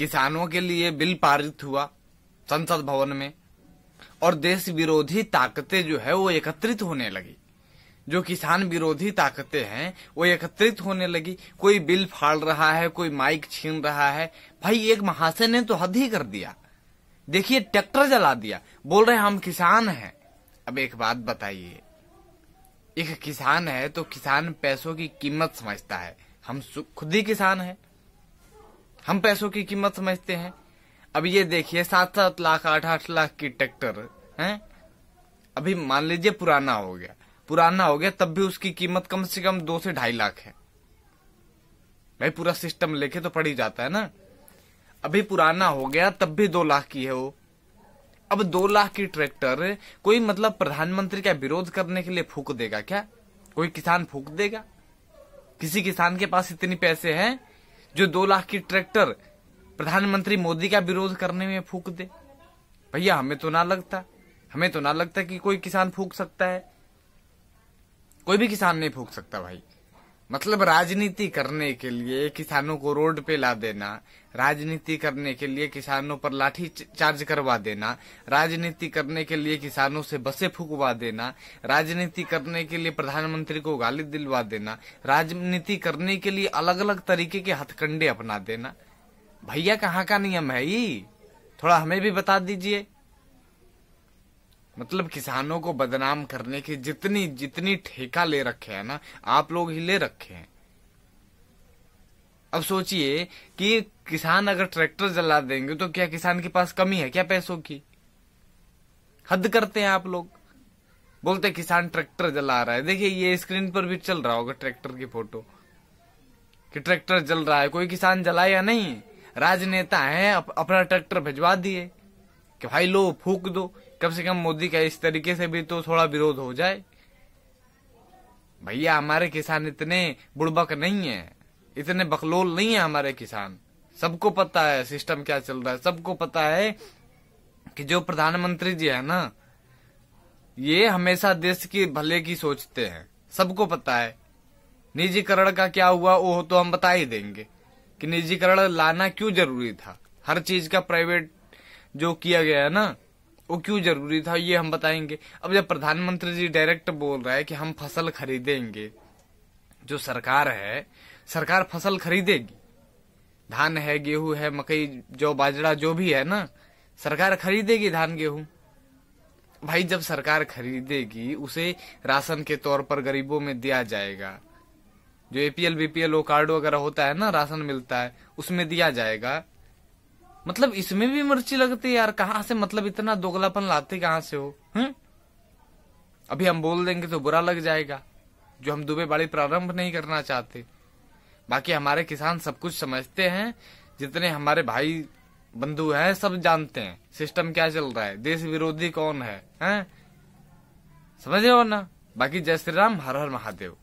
किसानों के लिए बिल पारित हुआ संसद भवन में और देश विरोधी ताकतें जो है वो एकत्रित होने लगी जो किसान विरोधी ताकतें हैं वो एकत्रित होने लगी कोई बिल फाड़ रहा है कोई माइक छीन रहा है भाई एक महाशय ने तो हद ही कर दिया देखिए ट्रैक्टर जला दिया बोल रहे हम किसान हैं अब एक बात बताइए एक किसान है तो किसान पैसों की कीमत समझता है हम खुद ही किसान हैं हम पैसों की कीमत समझते हैं अब ये देखिए सात सात लाख आठ आठ लाख की ट्रैक्टर है अभी मान लीजिए पुराना हो गया पुराना हो गया तब भी उसकी कीमत कम से कम दो से ढाई लाख है भाई पूरा सिस्टम लेके तो पड़ ही जाता है ना अभी पुराना हो गया तब भी दो लाख की है वो अब दो लाख की ट्रैक्टर कोई मतलब प्रधानमंत्री का विरोध करने के लिए फूक देगा क्या कोई किसान फूक देगा किसी किसान के पास इतनी पैसे हैं जो दो लाख की ट्रैक्टर प्रधानमंत्री मोदी का विरोध करने में फूक दे भैया हमें तो ना लगता हमें तो ना लगता कि कोई किसान फूक सकता है कोई भी किसान नहीं फूक सकता भाई मतलब राजनीति करने के लिए किसानों को रोड पे ला देना राजनीति करने के लिए किसानों पर लाठी चार्ज करवा देना राजनीति करने के लिए किसानों से बसे फूकवा देना राजनीति करने के लिए प्रधानमंत्री को गाली दिलवा देना राजनीति करने के लिए अलग अलग तरीके के हथकंडे अपना देना भैया कहाँ का नियम है ये थोड़ा हमें भी बता दीजिए मतलब किसानों को बदनाम करने के जितनी जितनी ठेका ले रखे है ना आप लोग ही ले रखे हैं अब सोचिए कि किसान अगर ट्रैक्टर जला देंगे तो क्या किसान के पास कमी है क्या पैसों की हद करते हैं आप लोग बोलते किसान ट्रैक्टर जला रहा है देखिए ये स्क्रीन पर भी चल रहा होगा ट्रैक्टर की फोटो कि ट्रैक्टर जल रहा है कोई किसान जलाया नहीं राजनेता है अप, अपना ट्रैक्टर भिजवा दिए कि भाई लो फूक दो कम से कम मोदी का इस तरीके से भी तो थोड़ा विरोध हो जाए भैया हमारे किसान इतने बुड़बक नहीं है इतने बकलोल नहीं है हमारे किसान सबको पता है सिस्टम क्या चल रहा है सबको पता है कि जो प्रधानमंत्री जी है ना ये हमेशा देश की भले की सोचते हैं सबको पता है निजीकरण का क्या हुआ वो तो हम बता ही देंगे कि निजीकरण लाना क्यों जरूरी था हर चीज का प्राइवेट जो किया गया है ना वो क्यों जरूरी था ये हम बताएंगे अब जब प्रधानमंत्री जी डायरेक्ट बोल रहा है कि हम फसल खरीदेंगे जो सरकार है सरकार फसल खरीदेगी धान है गेहूं है मकई जो बाजरा जो भी है ना सरकार खरीदेगी धान गेहूं भाई जब सरकार खरीदेगी उसे राशन के तौर पर गरीबों में दिया जाएगा जो एपीएल बीपीएल वो कार्ड वगैरह होता है ना राशन मिलता है उसमें दिया जाएगा मतलब इसमें भी मिर्ची लगती है यार कहाँ से मतलब इतना दोगलापन लाते कहा से हो हम्म अभी हम बोल देंगे तो बुरा लग जाएगा जो हम दुबे बाड़ी प्रारंभ नहीं करना चाहते बाकी हमारे किसान सब कुछ समझते हैं जितने हमारे भाई बंधु हैं सब जानते हैं सिस्टम क्या चल रहा है देश विरोधी कौन है है? समझे हो ना बाकी जय श्री राम हर हर महादेव